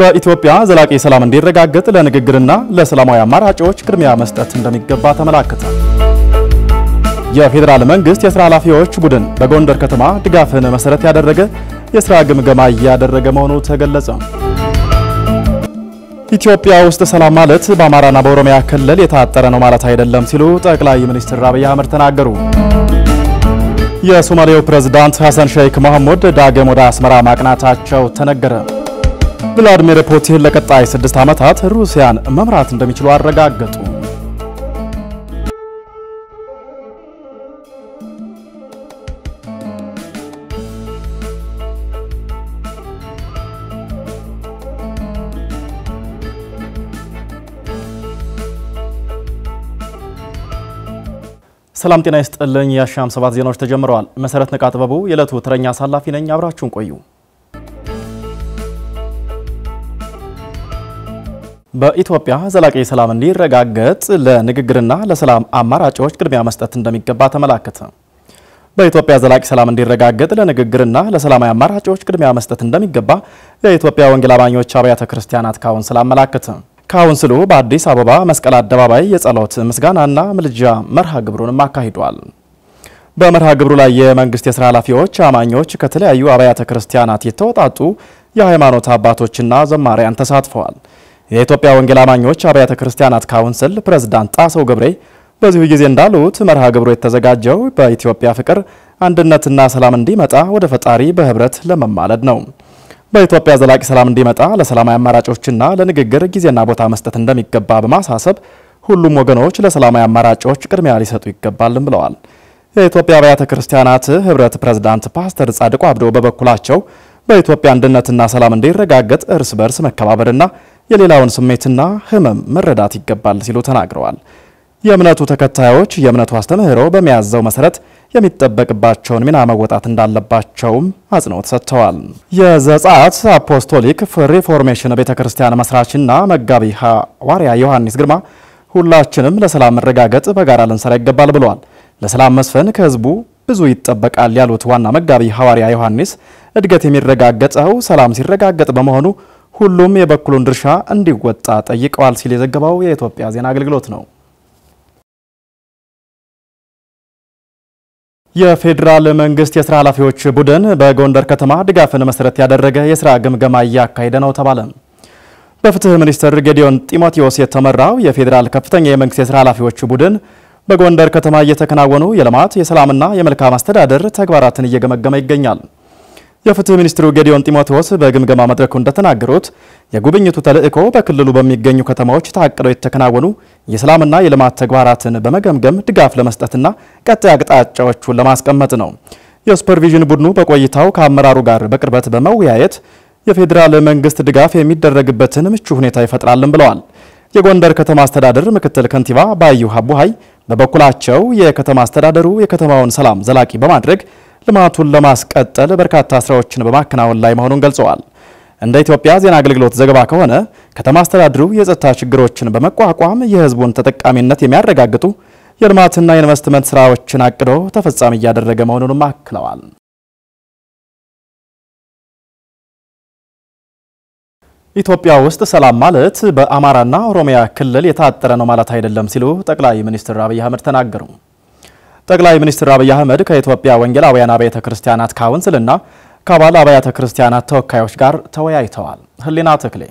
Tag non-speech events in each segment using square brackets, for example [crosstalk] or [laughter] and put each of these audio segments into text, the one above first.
በኢትዮጵያ ዘላቂ ሰላም እንዲረጋገጥ ለንግግርና ለሰላማዊ አማራጮች ቅድሚያ መስጠት እንደሚገባ ተመላከተ። የፌዴራል መንግስት የስራ ኃላፊዎች ቡድን በጎንደር ከተማ ድጋፍን መሰረት ያደረገ የስራ ግምገማ እያደረገ መሆኑ ተገለጸ። ኢትዮጵያ ውስጥ ሰላም ማለት በአማራና በኦሮሚያ ክልል የታጠረ ነው ማለት አይደለም ሲሉ ጠቅላይ ሚኒስትር አብይ አህመድ ተናገሩ። የሶማሌው ፕሬዝዳንት ሐሰን ሼክ መሐሙድ ዳግም ወደ አስመራ ማቅናታቸው ተነገረ። ቭላድሚር ፑቲን ለቀጣይ ስድስት ዓመታት ሩሲያን መምራት እንደሚችሉ አረጋገጡ። ሰላም ጤና ይስጥልኝ። የአሻም ሰባት ዜናዎች ተጀምረዋል። መሰረት ንቃ ጥበቡ የዕለቱ ትረኛ አሳላፊ ነኝ። አብራችሁን ቆዩ። በኢትዮጵያ ዘላቂ ሰላም እንዲረጋገጥ ለንግግርና ለሰላም አማራጮች ቅድሚያ መስጠት እንደሚገባ ተመላከተ። በኢትዮጵያ ዘላቂ ሰላም እንዲረጋገጥ ለንግግርና ለሰላማዊ አማራጮች ቅድሚያ መስጠት እንደሚገባ የኢትዮጵያ ወንጌል አማኞች አብያተ ክርስቲያናት ካውንስል አመላከተ። ካውንስሉ በአዲስ አበባ መስቀል አደባባይ የጸሎት ምስጋናና ምልጃ መርሃ ግብሩንም አካሂዷል። በመርሃ ግብሩ ላይ የመንግስት የስራ ኃላፊዎች፣ አማኞች፣ ከተለያዩ አብያተ ክርስቲያናት የተወጣጡ የሃይማኖት አባቶችና ዘማሪያን ተሳትፈዋል። የኢትዮጵያ ወንጌል አማኞች አብያተ ክርስቲያናት ካውንስል ፕሬዝዳንት ጣሰው ገብሬ በዚሁ ጊዜ እንዳሉት መርሃ ግብሩ የተዘጋጀው በኢትዮጵያ ፍቅር አንድነትና ሰላም እንዲመጣ ወደ ፈጣሪ በህብረት ለመማለድ ነው። በኢትዮጵያ ዘላቂ ሰላም እንዲመጣ ለሰላማዊ አማራጮችና ለንግግር ጊዜና ቦታ መስጠት እንደሚገባ በማሳሰብ ሁሉም ወገኖች ለሰላማዊ አማራጮች ቅድሚያ ሊሰጡ ይገባልም ብለዋል። የኢትዮጵያ አብያተ ክርስቲያናት ህብረት ፕሬዝዳንት ፓስተር ጻድቁ አብዶ በበኩላቸው በኢትዮጵያ አንድነትና ሰላም እንዲረጋገጥ እርስ በርስ መከባበርና የሌላውን ስሜትና ህመም መረዳት ይገባል ሲሉ ተናግረዋል። የእምነቱ ተከታዮች የእምነቱ አስተምህሮ በሚያዘው መሰረት የሚጠበቅባቸውን ሚና መወጣት እንዳለባቸውም አጽንኦት ሰጥተዋል። የዘጸአት አፖስቶሊክ ሪፎርሜሽን ቤተ ክርስቲያን መስራችና መጋቢ ሐዋርያ ዮሐንስ ግርማ ሁላችንም ለሰላም መረጋገጥ በጋራ ልንሰራ ይገባል ብለዋል። ለሰላም መስፈን ከህዝቡ ብዙ ይጠበቃል ያሉት ዋና መጋቢ ሐዋርያ ዮሐንስ እድገት የሚረጋገጠው ሰላም ሲረጋገጥ በመሆኑ ሁሉም የበኩሉን ድርሻ እንዲወጣ ጠይቀዋል ሲል የዘገባው የኢትዮጵያ ዜና አገልግሎት ነው። የፌዴራል መንግስት የስራ ኃላፊዎች ቡድን በጎንደር ከተማ ድጋፍን መሰረት ያደረገ የስራ ግምገማ እያካሄደ ነው ተባለ። በፍትህ ሚኒስትር ጌዲዮን ጢሞቴዎስ የተመራው የፌዴራል ከፍተኛ የመንግስት የስራ ኃላፊዎች ቡድን በጎንደር ከተማ እየተከናወኑ የልማት የሰላምና የመልካም አስተዳደር ተግባራትን እየገመገመ ይገኛል። የፍትህ ሚኒስትሩ ጌዲዮን ጢሞቴዎስ በግምገማ መድረኩ እንደተናገሩት የጉብኝቱ ተልዕኮ በክልሉ በሚገኙ ከተማዎች ታቅደው የተከናወኑ የሰላምና የልማት ተግባራትን በመገምገም ድጋፍ ለመስጠትና ቀጣይ አቅጣጫዎቹን ለማስቀመጥ ነው። የሱፐርቪዥን ቡድኑ በቆይታው ከአመራሩ ጋር በቅርበት በመወያየት የፌዴራል መንግስት ድጋፍ የሚደረግበትን ምቹ ሁኔታ ይፈጥራልን ብለዋል። የጎንደር ከተማ አስተዳደር ምክትል ከንቲባ ባዩ ሀቡሃይ በበኩላቸው የከተማ አስተዳደሩ የከተማውን ሰላም ዘላቂ በማድረግ ልማቱን ለማስቀጠል በርካታ ስራዎችን በማከናወን ላይ መሆኑን ገልጸዋል። እንደ ኢትዮጵያ ዜና አገልግሎት ዘገባ ከሆነ ከተማ አስተዳድሩ የጸጥታ ችግሮችን በመቋቋም የህዝቡን ተጠቃሚነት የሚያረጋግጡ የልማትና የኢንቨስትመንት ስራዎችን አቅዶ ተፈጻሚ እያደረገ መሆኑንም አክለዋል። ኢትዮጵያ ውስጥ ሰላም ማለት በአማራና ኦሮሚያ ክልል የታጠረ ነው ማለት አይደለም ሲሉ ጠቅላይ ሚኒስትር አብይ አህመድ ተናገሩ። ጠቅላይ ሚኒስትር አብይ አህመድ ከኢትዮጵያ ወንጌላውያን አብያተ ክርስቲያናት ካውንስልና ከአባል አብያተ ክርስቲያናት ተወካዮች ጋር ተወያይተዋል። ህሊና ተክሌ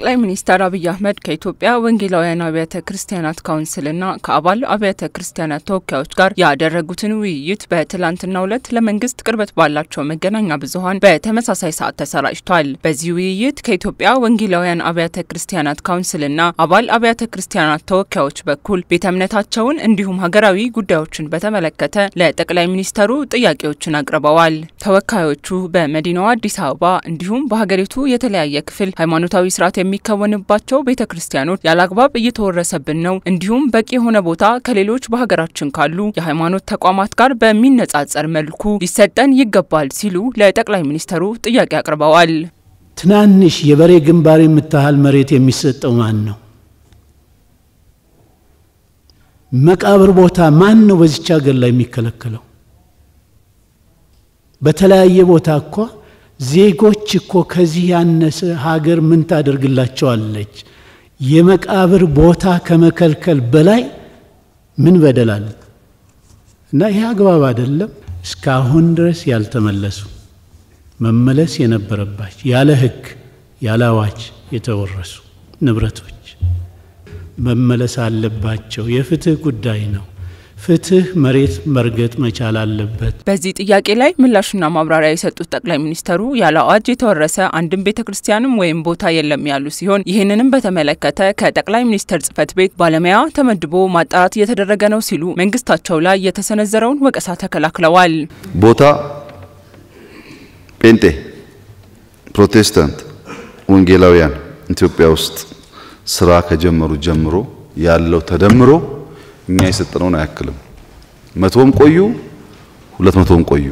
ጠቅላይ ሚኒስትር አብይ አህመድ ከኢትዮጵያ ወንጌላውያን አብያተ ክርስቲያናት ካውንስልና ከአባል አብያተ ክርስቲያናት ተወካዮች ጋር ያደረጉትን ውይይት በትላንትናው ዕለት ለመንግስት ቅርበት ባላቸው መገናኛ ብዙኃን በተመሳሳይ ሰዓት ተሰራጭቷል። በዚህ ውይይት ከኢትዮጵያ ወንጌላውያን አብያተ ክርስቲያናት ካውንስልና አባል አብያተ ክርስቲያናት ተወካዮች በኩል ቤተ እምነታቸውን እንዲሁም ሀገራዊ ጉዳዮችን በተመለከተ ለጠቅላይ ሚኒስተሩ ጥያቄዎችን አቅርበዋል። ተወካዮቹ በመዲናዋ አዲስ አበባ እንዲሁም በሀገሪቱ የተለያየ ክፍል ሃይማኖታዊ ስርዓት የሚከወንባቸው ቤተ ክርስቲያኖች ያለአግባብ እየተወረሰብን ነው፣ እንዲሁም በቂ የሆነ ቦታ ከሌሎች በሀገራችን ካሉ የሃይማኖት ተቋማት ጋር በሚነጻጸር መልኩ ሊሰጠን ይገባል ሲሉ ለጠቅላይ ሚኒስተሩ ጥያቄ አቅርበዋል። ትናንሽ የበሬ ግንባር የምታህል መሬት የሚሰጠው ማን ነው? መቃብር ቦታ ማን ነው በዚች ሀገር ላይ የሚከለከለው? በተለያየ ቦታ እኳ ዜጎች እኮ ከዚህ ያነሰ ሀገር ምን ታደርግላቸዋለች? የመቃብር ቦታ ከመከልከል በላይ ምን በደል እና ይህ አግባብ አይደለም። እስካሁን ድረስ ያልተመለሱ መመለስ የነበረባቸው ያለ ህግ ያለ አዋጅ የተወረሱ ንብረቶች መመለስ አለባቸው። የፍትህ ጉዳይ ነው። ፍትህ መሬት መርገጥ መቻል አለበት። በዚህ ጥያቄ ላይ ምላሽና ማብራሪያ የሰጡት ጠቅላይ ሚኒስተሩ ያለ አዋጅ የተወረሰ አንድም ቤተ ክርስቲያንም ወይም ቦታ የለም ያሉ ሲሆን ይህንንም በተመለከተ ከጠቅላይ ሚኒስተር ጽህፈት ቤት ባለሙያ ተመድቦ ማጣራት እየተደረገ ነው ሲሉ መንግስታቸው ላይ የተሰነዘረውን ወቀሳ ተከላክለዋል። ቦታ ጴንጤ፣ ፕሮቴስታንት፣ ወንጌላውያን ኢትዮጵያ ውስጥ ስራ ከጀመሩ ጀምሮ ያለው ተደምሮ እኛ የሰጠነውን አያክልም። መቶም ቆዩ ሁለት መቶም ቆዩ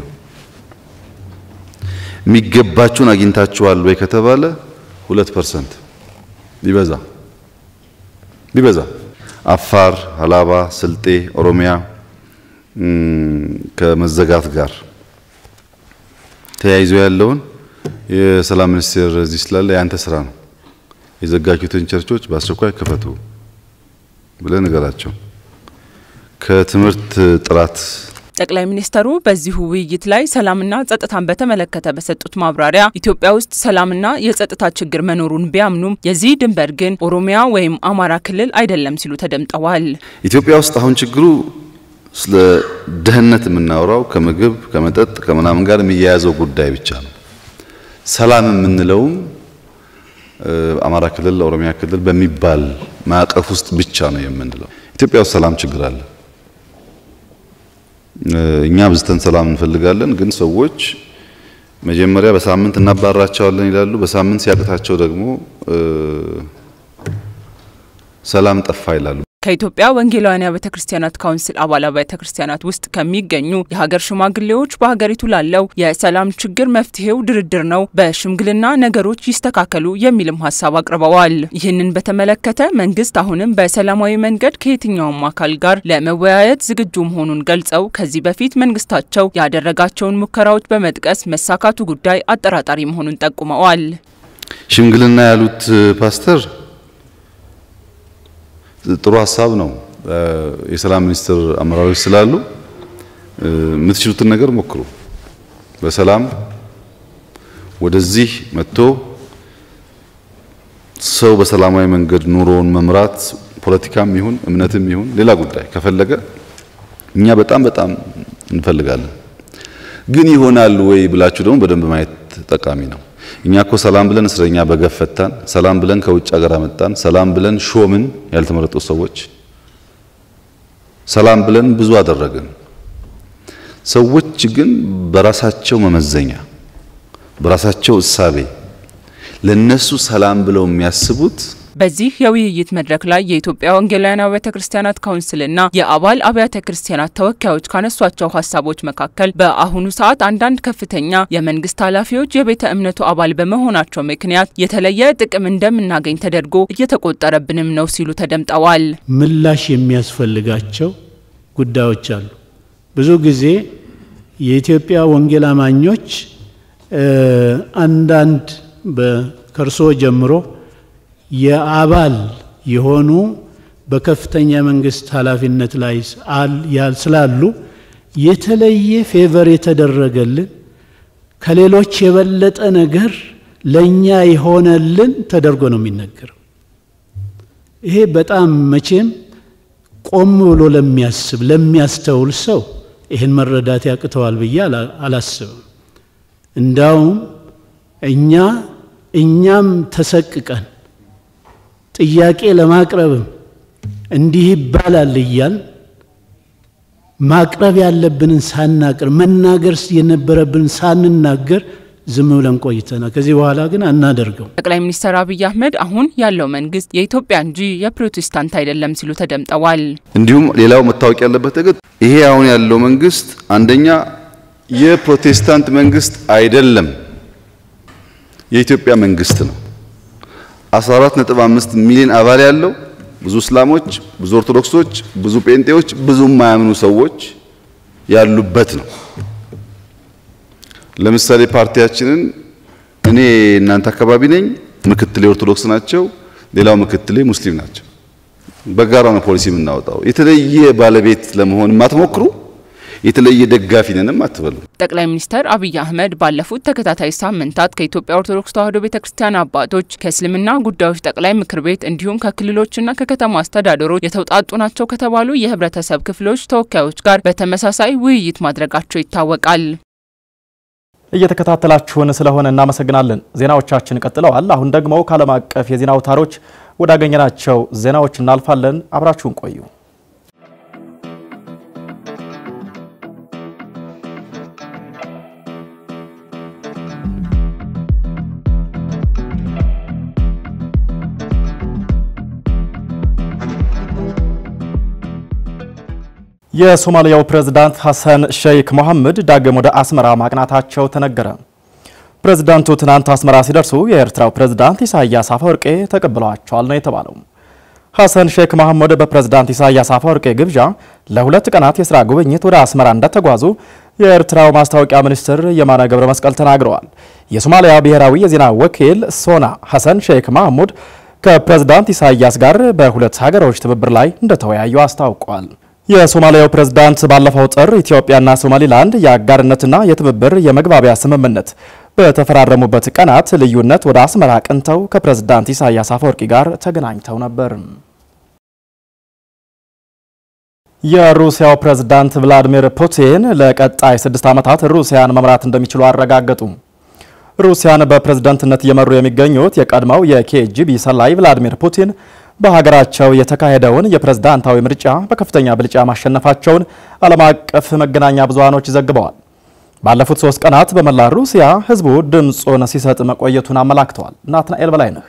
የሚገባችሁን አግኝታችኋል ወይ ከተባለ ሁለት ፐርሰንት ቢበዛ ቢበዛ አፋር፣ ሀላባ፣ ስልጤ፣ ኦሮሚያ ከመዘጋት ጋር ተያይዞ ያለውን የሰላም ሚኒስቴር እዚህ ስላለ ያንተ ስራ ነው። የዘጋችሁትን ቸርቾች በአስቸኳይ ክፈቱ ብለህ ንገራቸው። ከትምህርት ጥራት ጠቅላይ ሚኒስተሩ በዚሁ ውይይት ላይ ሰላምና ጸጥታን በተመለከተ በሰጡት ማብራሪያ ኢትዮጵያ ውስጥ ሰላምና የጸጥታ ችግር መኖሩን ቢያምኑም የዚህ ድንበር ግን ኦሮሚያ ወይም አማራ ክልል አይደለም ሲሉ ተደምጠዋል። ኢትዮጵያ ውስጥ አሁን ችግሩ ስለ ደህንነት የምናወራው ከምግብ ከመጠጥ ከምናምን ጋር የሚያያዘው ጉዳይ ብቻ ነው። ሰላም የምንለውም አማራ ክልል፣ ኦሮሚያ ክልል በሚባል ማዕቀፍ ውስጥ ብቻ ነው የምንለው። ኢትዮጵያ ውስጥ ሰላም ችግር አለ። እኛ ብዝተን ሰላም እንፈልጋለን፣ ግን ሰዎች መጀመሪያ በሳምንት እናባራቸዋለን ይላሉ። በሳምንት ሲያቅታቸው ደግሞ ሰላም ጠፋ ይላሉ። ከኢትዮጵያ ወንጌላውያን ቤተ ክርስቲያናት ካውንስል አባል ቤተ ክርስቲያናት ውስጥ ከሚገኙ የሀገር ሽማግሌዎች በሀገሪቱ ላለው የሰላም ችግር መፍትሄው ድርድር ነው፣ በሽምግልና ነገሮች ይስተካከሉ የሚልም ሀሳብ አቅርበዋል። ይህንን በተመለከተ መንግስት አሁንም በሰላማዊ መንገድ ከየትኛውም አካል ጋር ለመወያየት ዝግጁ መሆኑን ገልጸው ከዚህ በፊት መንግስታቸው ያደረጋቸውን ሙከራዎች በመጥቀስ መሳካቱ ጉዳይ አጠራጣሪ መሆኑን ጠቁመዋል። ሽምግልና ያሉት ፓስተር ጥሩ ሀሳብ ነው። የሰላም ሚኒስትር አመራሮች ስላሉ የምትችሉትን ነገር ሞክሩ። በሰላም ወደዚህ መጥቶ ሰው በሰላማዊ መንገድ ኑሮውን መምራት ፖለቲካም ይሁን እምነትም ይሁን ሌላ ጉዳይ ከፈለገ እኛ በጣም በጣም እንፈልጋለን። ግን ይሆናል ወይ ብላችሁ ደግሞ በደንብ ማየት ጠቃሚ ነው። እኛ እኮ ሰላም ብለን እስረኛ በገፍ ፈታን፣ ሰላም ብለን ከውጭ ሀገር አመጣን፣ ሰላም ብለን ሾምን ያልተመረጡ ሰዎች፣ ሰላም ብለን ብዙ አደረግን። ሰዎች ግን በራሳቸው መመዘኛ በራሳቸው እሳቤ ለነሱ ሰላም ብለው የሚያስቡት በዚህ የውይይት መድረክ ላይ የኢትዮጵያ ወንጌላውያን አብያተ ክርስቲያናት ካውንስልና የአባል አብያተ ክርስቲያናት ተወካዮች ካነሷቸው ሀሳቦች መካከል በአሁኑ ሰዓት አንዳንድ ከፍተኛ የመንግስት ኃላፊዎች የቤተ እምነቱ አባል በመሆናቸው ምክንያት የተለየ ጥቅም እንደምናገኝ ተደርጎ እየተቆጠረብንም ነው ሲሉ ተደምጠዋል። ምላሽ የሚያስፈልጋቸው ጉዳዮች አሉ። ብዙ ጊዜ የኢትዮጵያ ወንጌል አማኞች አንዳንድ ከእርሶ ጀምሮ የአባል የሆኑ በከፍተኛ መንግስት ኃላፊነት ላይ ስላሉ የተለየ ፌቨር የተደረገልን ከሌሎች የበለጠ ነገር ለእኛ የሆነልን ተደርጎ ነው የሚነገረው። ይሄ በጣም መቼም ቆም ብሎ ለሚያስብ ለሚያስተውል ሰው ይህን መረዳት ያቅተዋል ብዬ አላስብም። እንዳውም እኛ እኛም ተሰቅቀን ጥያቄ ለማቅረብም እንዲህ ይባላል እያል ማቅረብ ያለብንን ሳናቅር መናገር የነበረብንን ሳንናገር ዝም ብለን ቆይተናል። ከዚህ በኋላ ግን አናደርገው። ጠቅላይ ሚኒስትር አብይ አህመድ አሁን ያለው መንግስት የኢትዮጵያ እንጂ የፕሮቴስታንት አይደለም ሲሉ ተደምጠዋል። እንዲሁም ሌላው መታወቅ ያለበት ነገር ይሄ አሁን ያለው መንግስት አንደኛ የፕሮቴስታንት መንግስት አይደለም፣ የኢትዮጵያ መንግስት ነው። 14.5 ሚሊዮን አባል ያለው ብዙ እስላሞች፣ ብዙ ኦርቶዶክሶች፣ ብዙ ጴንጤዎች፣ ብዙ የማያምኑ ሰዎች ያሉበት ነው። ለምሳሌ ፓርቲያችንን እኔ እናንተ አካባቢ ነኝ፣ ምክትሌ ኦርቶዶክስ ናቸው፣ ሌላው ምክትሌ ሙስሊም ናቸው። በጋራ ነው ፖሊሲ የምናወጣው። የተለየ ባለቤት ለመሆን ማትሞክሩ የተለየ ደጋፊ ነንም አትበሉ። ጠቅላይ ሚኒስትር አብይ አህመድ ባለፉት ተከታታይ ሳምንታት ከኢትዮጵያ ኦርቶዶክስ ተዋሕዶ ቤተ ክርስቲያን አባቶች ከእስልምና ጉዳዮች ጠቅላይ ምክር ቤት እንዲሁም ከክልሎችና ከከተማ አስተዳደሮች የተውጣጡ ናቸው ከተባሉ የህብረተሰብ ክፍሎች ተወካዮች ጋር በተመሳሳይ ውይይት ማድረጋቸው ይታወቃል። እየተከታተላችሁን ስለሆነ እናመሰግናለን። ዜናዎቻችን ቀጥለዋል። አሁን ደግሞ ከዓለም አቀፍ የዜና አውታሮች ወዳገኘናቸው ዜናዎች እናልፋለን። አብራችሁን ቆዩ። የሶማሊያው ፕሬዝዳንት ሐሰን ሼይክ መሐመድ ዳግም ወደ አስመራ ማቅናታቸው ተነገረ። ፕሬዝዳንቱ ትናንት አስመራ ሲደርሱ የኤርትራው ፕሬዝዳንት ኢሳያስ አፈወርቄ ተቀብለዋቸዋል ነው የተባለው። ሐሰን ሼክ መሐመድ በፕሬዝዳንት ኢሳያስ አፈወርቄ ግብዣ ለሁለት ቀናት የስራ ጉብኝት ወደ አስመራ እንደተጓዙ የኤርትራው ማስታወቂያ ሚኒስትር የማነ ገብረ መስቀል ተናግረዋል። የሶማሊያ ብሔራዊ የዜና ወኪል ሶና ሐሰን ሼክ መሐሙድ ከፕሬዝዳንት ኢሳያስ ጋር በሁለት ሀገሮች ትብብር ላይ እንደተወያዩ አስታውቋል። የሶማሊያው ፕሬዝዳንት ባለፈው ጥር ኢትዮጵያና ሶማሊላንድ የአጋርነትና የትብብር የመግባቢያ ስምምነት በተፈራረሙበት ቀናት ልዩነት ወደ አስመራ አቅንተው ከፕሬዝዳንት ኢሳያስ አፈወርቂ ጋር ተገናኝተው ነበር። የሩሲያው ፕሬዝዳንት ቭላድሚር ፑቲን ለቀጣይ ስድስት ዓመታት ሩሲያን መምራት እንደሚችሉ አረጋገጡ። ሩሲያን በፕሬዝዳንትነት እየመሩ የሚገኙት የቀድሞው የኬጂቢ ሰላይ ቭላዲሚር ፑቲን በሀገራቸው የተካሄደውን የፕሬዝዳንታዊ ምርጫ በከፍተኛ ብልጫ ማሸነፋቸውን ዓለም አቀፍ መገናኛ ብዙሃኖች ዘግበዋል። ባለፉት ሶስት ቀናት በመላ ሩሲያ ህዝቡ ድምፁን ሲሰጥ መቆየቱን አመላክተዋል። ናትናኤል በላይነህ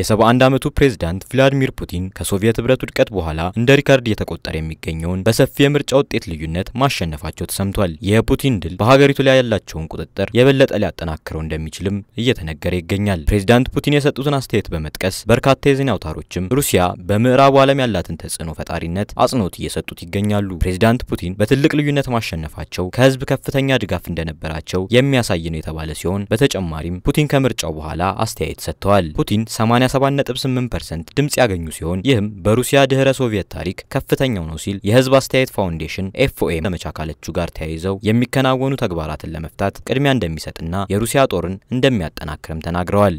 የ71 ዓመቱ ፕሬዝዳንት ቭላዲሚር ፑቲን ከሶቪየት ህብረት ውድቀት በኋላ እንደ ሪከርድ እየተቆጠረ የሚገኘውን በሰፊ የምርጫ ውጤት ልዩነት ማሸነፋቸው ተሰምቷል። የፑቲን ድል በሀገሪቱ ላይ ያላቸውን ቁጥጥር የበለጠ ሊያጠናክረው እንደሚችልም እየተነገረ ይገኛል። ፕሬዝዳንት ፑቲን የሰጡትን አስተያየት በመጥቀስ በርካታ የዜና አውታሮችም ሩሲያ በምዕራቡ ዓለም ያላትን ተጽዕኖ ፈጣሪነት አጽንኦት እየሰጡት ይገኛሉ። ፕሬዝዳንት ፑቲን በትልቅ ልዩነት ማሸነፋቸው ከህዝብ ከፍተኛ ድጋፍ እንደነበራቸው የሚያሳይ ነው የተባለ ሲሆን በተጨማሪም ፑቲን ከምርጫው በኋላ አስተያየት ሰጥተዋል። ፑቲን 80 87.8 ፐርሰንት ድምፅ ያገኙ ሲሆን ይህም በሩሲያ ድህረ ሶቪየት ታሪክ ከፍተኛው ነው ሲል የህዝብ አስተያየት ፋውንዴሽን ኤፍኦኤ ዘመቻ ካለችው ጋር ተያይዘው የሚከናወኑ ተግባራትን ለመፍታት ቅድሚያ እንደሚሰጥና የሩሲያ ጦርን እንደሚያጠናክርም ተናግረዋል።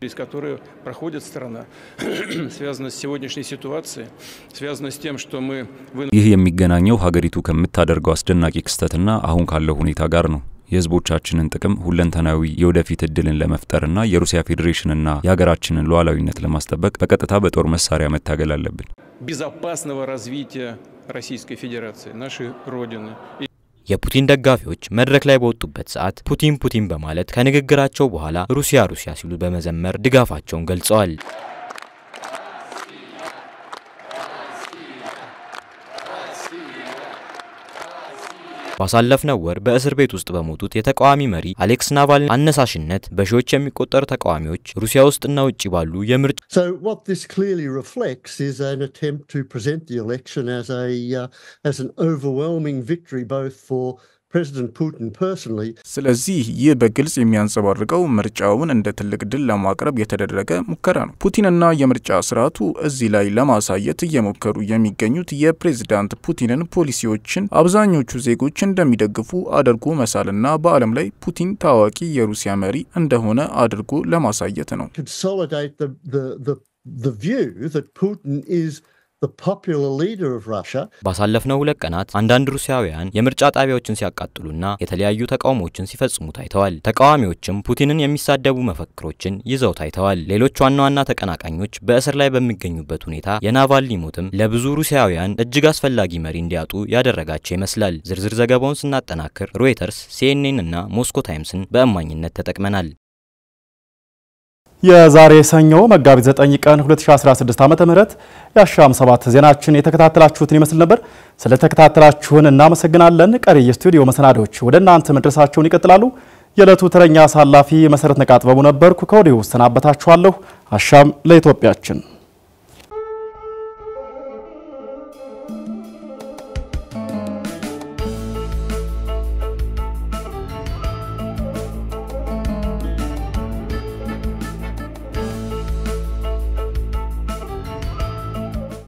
через которую проходит страна, [clears throat] связано с сегодняшней ситуацией, связано с тем, что мы... ይህ የሚገናኘው ሀገሪቱ ከምታደርገው አስደናቂ ክስተትና አሁን ካለው ሁኔታ ጋር ነው። የህዝቦቻችንን ጥቅም ሁለንተናዊ የወደፊት እድልን ለመፍጠርና የሩሲያ ፌዴሬሽንና የሀገራችንን ሉዓላዊነት ለማስጠበቅ በቀጥታ በጦር መሳሪያ መታገል አለብን። የፑቲን ደጋፊዎች መድረክ ላይ በወጡበት ሰዓት ፑቲን ፑቲን በማለት ከንግግራቸው በኋላ ሩሲያ ሩሲያ ሲሉ በመዘመር ድጋፋቸውን ገልጸዋል። ባሳለፍነው ወር በእስር ቤት ውስጥ በሞቱት የተቃዋሚ መሪ አሌክስ ናቫልን አነሳሽነት በሺዎች የሚቆጠሩ ተቃዋሚዎች ሩሲያ ውስጥና ውጭ ባሉ የምርጫ ስለዚህ ይህ በግልጽ የሚያንጸባርቀው ምርጫውን እንደ ትልቅ ድል ለማቅረብ የተደረገ ሙከራ ነው። ፑቲንና የምርጫ ስርዓቱ እዚህ ላይ ለማሳየት እየሞከሩ የሚገኙት የፕሬዝዳንት ፑቲንን ፖሊሲዎችን አብዛኞቹ ዜጎች እንደሚደግፉ አድርጎ መሳልና በዓለም ላይ ፑቲን ታዋቂ የሩሲያ መሪ እንደሆነ አድርጎ ለማሳየት ነው። ባሳለፍነው ሁለት ቀናት አንዳንድ ሩሲያውያን የምርጫ ጣቢያዎችን ሲያቃጥሉና የተለያዩ ተቃውሞዎችን ሲፈጽሙ ታይተዋል። ተቃዋሚዎችም ፑቲንን የሚሳደቡ መፈክሮችን ይዘው ታይተዋል። ሌሎች ዋና ዋና ተቀናቃኞች በእስር ላይ በሚገኙበት ሁኔታ የናቫልኒ ሞትም ለብዙ ሩሲያውያን እጅግ አስፈላጊ መሪ እንዲያጡ ያደረጋቸው ይመስላል። ዝርዝር ዘገባውን ስናጠናክር ሮይተርስ፣ ሲኤንኤን እና ሞስኮ ታይምስን በእማኝነት ተጠቅመናል። የዛሬ ሰኞ መጋቢት 9 ቀን 2016 ዓ.ም የአሻም ሰባት ዜናችን የተከታተላችሁትን ይመስል ነበር። ስለተከታተላችሁን እናመሰግናለን። ቀሪ የስቱዲዮ መሰናዶች ወደ እናንተ መድረሳቸውን ይቀጥላሉ። የዕለቱ ተረኛ አሳላፊ መሰረት ነቃጥበቡ ነበርኩ። ከወዲሁ እሰናበታችኋለሁ። አሻም ለኢትዮጵያችን!